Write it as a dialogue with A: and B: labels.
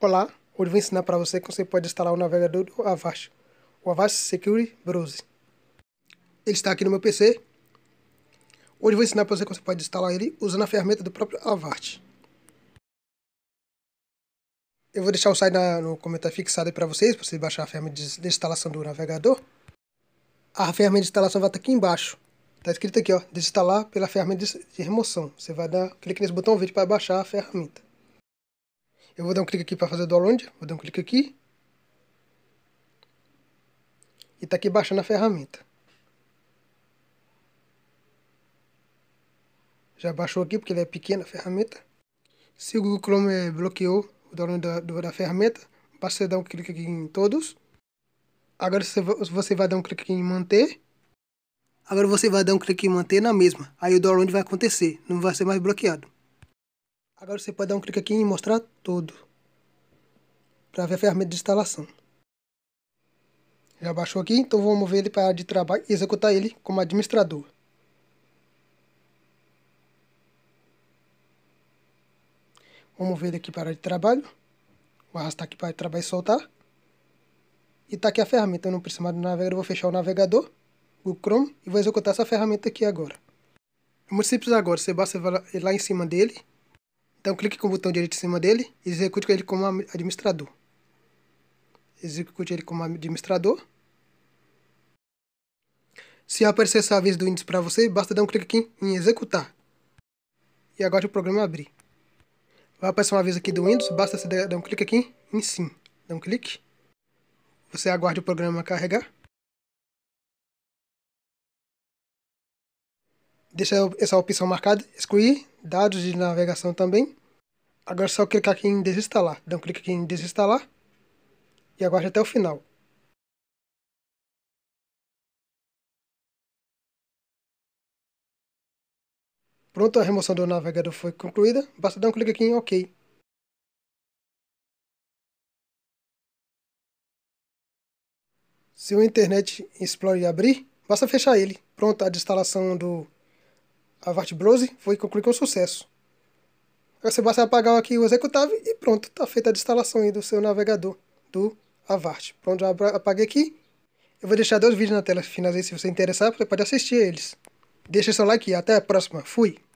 A: Olá, hoje vou ensinar para você como você pode instalar o navegador do Avast, o Avast Security Browser. Ele está aqui no meu PC. Hoje vou ensinar para você como você pode instalar ele usando a ferramenta do próprio Avast. Eu vou deixar o site na, no comentário fixado para vocês, para vocês baixarem a ferramenta de, de, instalação do navegador. A ferramenta de instalação vai estar tá aqui embaixo. Está escrito aqui, ó, desinstalar pela ferramenta de, de remoção. Você vai dar clique nesse botão verde para baixar a ferramenta. Eu vou dar um clique aqui para fazer download, vou dar um clique aqui. E está aqui baixando a ferramenta. Já baixou aqui porque ele é pequena a ferramenta. Se o Google Chrome bloqueou o download da, da ferramenta, basta você dar um clique aqui em todos. Agora você vai dar um clique em manter. Agora você vai dar um clique em manter na mesma. Aí o download vai acontecer, não vai ser mais bloqueado. Agora você pode dar um clique aqui em mostrar tudo para ver a ferramenta de instalação. Já baixou aqui, então vou mover ele para a área de trabalho e executar ele como administrador. Vou mover ele aqui para a área de trabalho. Vou arrastar aqui para a área de trabalho e soltar. E está aqui a ferramenta, eu não preciso mais do navegador, vou fechar o navegador, o Chrome, e vou executar essa ferramenta aqui agora. É muito simples agora, você basta ir lá em cima dele, então clique com o botão direito em cima dele e execute ele como administrador. Execute ele como administrador. Se aparecer essa aviso do índice para você, basta dar um clique aqui em executar. E agora o programa abrir. Vai aparecer uma aviso aqui do Windows, basta você dar um clique aqui em sim. Dá um clique. Você aguarde o programa
B: carregar. Deixa
A: essa opção marcada, excluir dados de navegação também. Agora é só clicar aqui em desinstalar. Dá um clique aqui em desinstalar e aguarde até o final.
C: Pronto, a remoção do navegador foi concluída. Basta dar um clique aqui em OK. Se
A: o Internet Explorer abrir, basta fechar ele. Pronto, a instalação do Avast Browser foi concluída com sucesso. Você basta apagar aqui o executável e pronto, está feita a instalação aí do seu navegador, do Avast. Pronto, já apaguei aqui. Eu vou deixar dois vídeos na tela finais aí, se você interessar, você pode assistir eles. Deixa seu like e até a
B: próxima. Fui!